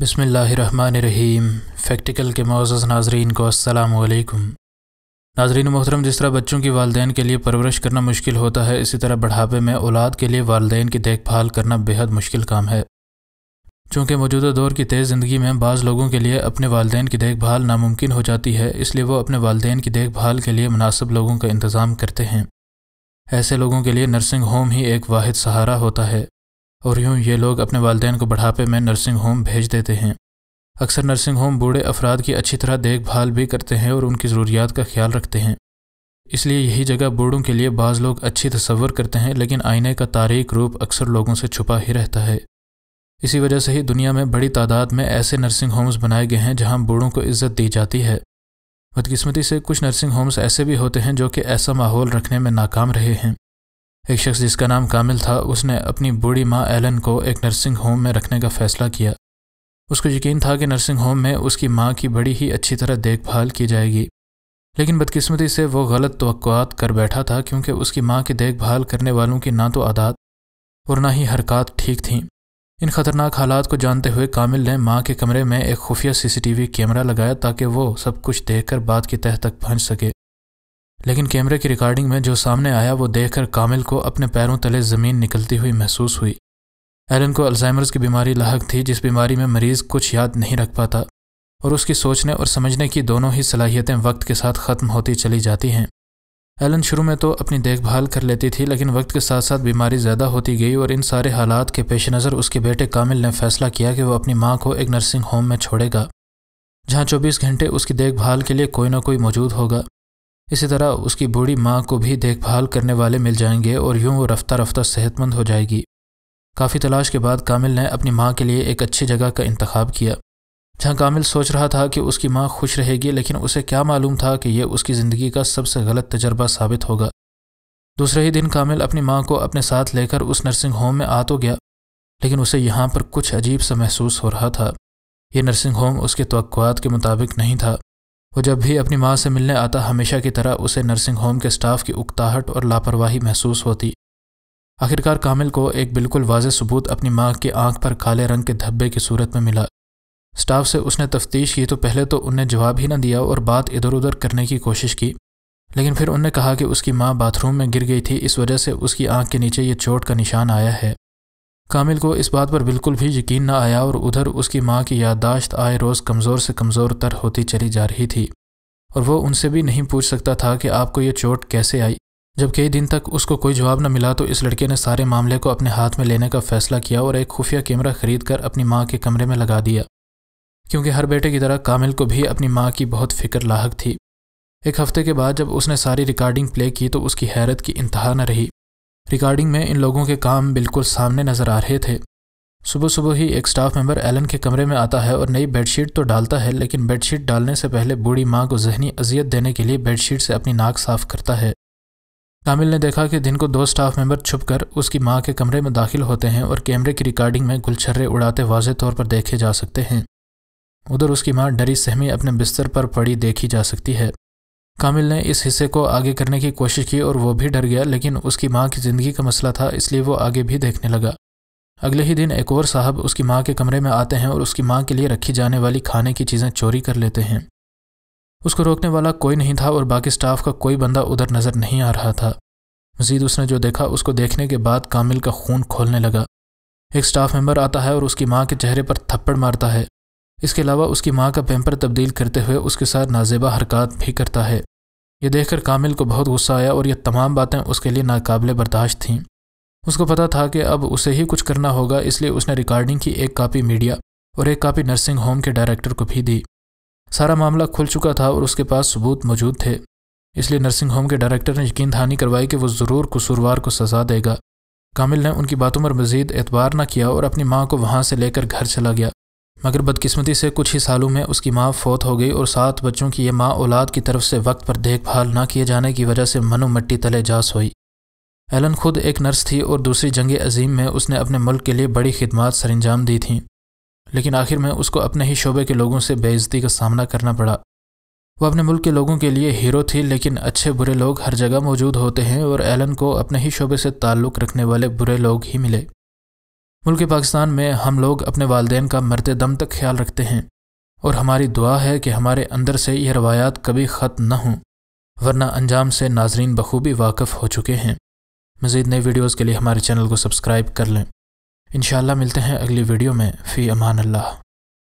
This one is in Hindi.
बसमीम फैक्टिकल के मोज़ नाजरन को असलकुम नाजरीन मोहरम जिस तरह बच्चों की वालदेन के लिए परवरिश करना मुश्किल होता है इसी तरह बढ़ापे में औलाद के लिए वालदेन की देखभाल करना बेहद मुश्किल काम है चूँकि मौजूदा दौर की तेज़ ज़िंदगी में बाज़ लोगों के लिए अपने वालदेन की देखभाल नामुमकिन हो जाती है इसलिए वो अपने वालदेन की देखभाल के लिए मुनासिब लोगों का इंतज़ाम करते हैं ऐसे लोगों के लिए नर्सिंग होम ही एक वाद सहारा होता है और यूँ ये लोग अपने वालदेन को बढ़ापे में नर्सिंग होम भेज देते हैं अक्सर नर्सिंग होम बूढ़े अफराद की अच्छी तरह देखभाल भी करते हैं और उनकी ज़रूरियात का ख्याल रखते हैं इसलिए यही जगह बूढ़ों के लिए बाज़ लोग अच्छी तस्वर करते हैं लेकिन आईने का तारीख रूप अक्सर लोगों से छुपा ही रहता है इसी वजह से ही दुनिया में बड़ी तादाद में ऐसे नर्सिंग होम्स बनाए गए हैं जहां बूढ़ों को इज्जत दी जाती है बदकिस्मती से कुछ नर्सिंग होम्स ऐसे भी होते हैं जो कि ऐसा माहौल रखने में नाकाम रहे हैं एक शख्स जिसका नाम कामिल था उसने अपनी बूढ़ी माँ एलन को एक नर्सिंग होम में रखने का फैसला किया उसको यकीन था कि नर्सिंग होम में उसकी माँ की बड़ी ही अच्छी तरह देखभाल की जाएगी लेकिन बदकिस्मती से वो गलत तो कर बैठा था क्योंकि उसकी माँ की देखभाल करने वालों की ना तो आदात और ना ही हरकत ठीक थीं इन ख़तरनाक हालात को जानते हुए कामिल ने माँ के कमरे में एक खुफिया सीसीटीवी कैमरा लगाया ताकि वो सब कुछ देखकर बात की तह तक पहुँच सके लेकिन कैमरे की रिकॉर्डिंग में जो सामने आया वो देखकर कामिल को अपने पैरों तले ज़मीन निकलती हुई महसूस हुई एलन को अल्जाइमर्स की बीमारी लाक थी जिस बीमारी में मरीज़ कुछ याद नहीं रख पाता और उसकी सोचने और समझने की दोनों ही सलाहियतें वक्त के साथ ख़त्म होती चली जाती हैं एलन शुरू में तो अपनी देखभाल कर लेती थी लेकिन वक्त के साथ साथ बीमारी ज़्यादा होती गई और इन सारे हालात के पेश नज़र उसके बेटे कामिल ने फैसला किया कि वह अपनी माँ को एक नर्सिंग होम में छोड़ेगा जहाँ चौबीस घंटे उसकी देखभाल के लिए कोई ना कोई मौजूद होगा इसी तरह उसकी बूढ़ी माँ को भी देखभाल करने वाले मिल जाएंगे और यूं वो रफ्ता रफ्ता सेहतमंद हो जाएगी काफ़ी तलाश के बाद कामिल ने अपनी माँ के लिए एक अच्छी जगह का इंतखब किया जहाँ कामिल सोच रहा था कि उसकी माँ खुश रहेगी लेकिन उसे क्या मालूम था कि यह उसकी ज़िंदगी का सबसे गलत तजर्बा साबित होगा दूसरे ही दिन कामिल अपनी माँ को अपने साथ लेकर उस नर्सिंग होम में आ तो गया लेकिन उसे यहाँ पर कुछ अजीब सा महसूस हो रहा था ये नर्सिंग होम उसके तो के मुताबिक नहीं था वो जब भी अपनी माँ से मिलने आता हमेशा की तरह उसे नर्सिंग होम के स्टाफ की उकताहट और लापरवाही महसूस होती आखिरकार कामिल को एक बिल्कुल वाज सबूत अपनी माँ की आंख पर काले रंग के धब्बे की सूरत में मिला स्टाफ से उसने तफ्तीश की तो पहले तो उनने जवाब ही ना दिया और बात इधर उधर करने की कोशिश की लेकिन फिर उनने कहा कि उसकी माँ बाथरूम में गिर गई थी इस वजह से उसकी आंख के नीचे ये चोट का निशान आया है कामिल को इस बात पर बिल्कुल भी यकीन न आया और उधर उसकी माँ की याददाश्त आए रोज़ कमज़ोर से कमज़ोर तर होती चली जा रही थी और वो उनसे भी नहीं पूछ सकता था कि आपको ये चोट कैसे आई जब कई दिन तक उसको कोई जवाब न मिला तो इस लड़के ने सारे मामले को अपने हाथ में लेने का फैसला किया और एक खुफिया कैमरा खरीद कर अपनी माँ के कमरे में लगा दिया क्योंकि हर बेटे की तरह कामिल को भी अपनी माँ की बहुत फिक्र लाहक थी एक हफ्ते के बाद जब उसने सारी रिकॉर्डिंग प्ले की तो उसकी हैरत की इंतहा न रही रिकॉर्डिंग में इन लोगों के काम बिल्कुल सामने नज़र आ रहे थे सुबह सुबह ही एक स्टाफ मेंबर एलन के कमरे में आता है और नई बेडशीट तो डालता है लेकिन बेडशीट डालने से पहले बूढ़ी माँ को जहनी अजियत देने के लिए बेडशीट से अपनी नाक साफ करता है कामिल ने देखा कि दिन को दो स्टाफ मेंबर छुपकर उसकी माँ के कमरे में दाखिल होते हैं और कैमरे की रिकॉर्डिंग में गुलछर्रे उड़ाते वाज तौर पर देखे जा सकते हैं उधर उसकी माँ डरी सहमी अपने बिस्तर पर पड़ी देखी जा सकती है कामिल ने इस हिस्से को आगे करने की कोशिश की और वो भी डर गया लेकिन उसकी माँ की ज़िंदगी का मसला था इसलिए वो आगे भी देखने लगा अगले ही दिन एक और साहब उसकी माँ के कमरे में आते हैं और उसकी माँ के लिए रखी जाने वाली खाने की चीज़ें चोरी कर लेते हैं उसको रोकने वाला कोई नहीं था और बाकी स्टाफ का कोई बंदा उधर नज़र नहीं आ रहा था मजीद उसने जो देखा उसको देखने के बाद कामिल का खून खोलने लगा एक स्टाफ मेंबर आता है और उसकी माँ के चेहरे पर थप्पड़ मारता है इसके अलावा उसकी माँ का पैम्पर तब्दील करते हुए उसके साथ नाजेबा हरकत भी करता है यह देखकर कामिल को बहुत गुस्सा आया और यह तमाम बातें उसके लिए नाकबले बर्दाश्त थीं उसको पता था कि अब उसे ही कुछ करना होगा इसलिए उसने रिकॉर्डिंग की एक कापी मीडिया और एक कापी नर्सिंग होम के डायरेक्टर को भी दी सारा मामला खुल चुका था और उसके पास सबूत मौजूद थे इसलिए नर्सिंग होम के डायरेक्टर ने यकीन दहानी करवाई कि वो ज़रूर कसूरवार को सजा देगा कामिल ने उनकी बातों पर मजीद एतबार न किया और अपनी माँ को वहाँ से लेकर घर चला गया मगर बदकिस्मती से कुछ ही सालों में उसकी माँ फौत हो गई और सात बच्चों की यह माँ औलाद की तरफ से वक्त पर देखभाल न किए जाने की वजह से मनु मट्टी तले जास हुई एलन खुद एक नर्स थी और दूसरी जंग अजीम में उसने अपने मुल्क के लिए बड़ी खिदमत सर अंजाम दी थीं लेकिन आखिर में उसको अपने ही शोबे के लोगों से बेइज्जती का सामना करना पड़ा वह अपने मुल्क के लोगों के लिए हीरो थी लेकिन अच्छे बुरे लोग हर जगह मौजूद होते हैं और एलन को अपने ही शोबे से ताल्लुक़ रखने वाले बुरे लोग ही मिले मुल्क पाकिस्तान में हम लोग अपने वालदेन का मरते दम तक ख्याल रखते हैं और हमारी दुआ है कि हमारे अंदर से यह रवायात कभी ख़त्म न हों वरना अंजाम से नाजरीन बखूबी वाकफ़ हो चुके हैं मज़ीद नए वीडियोज़ के लिए हमारे चैनल को सब्सक्राइब कर लें इन मिलते हैं अगली वीडियो में फ़ी अमान अल्लाह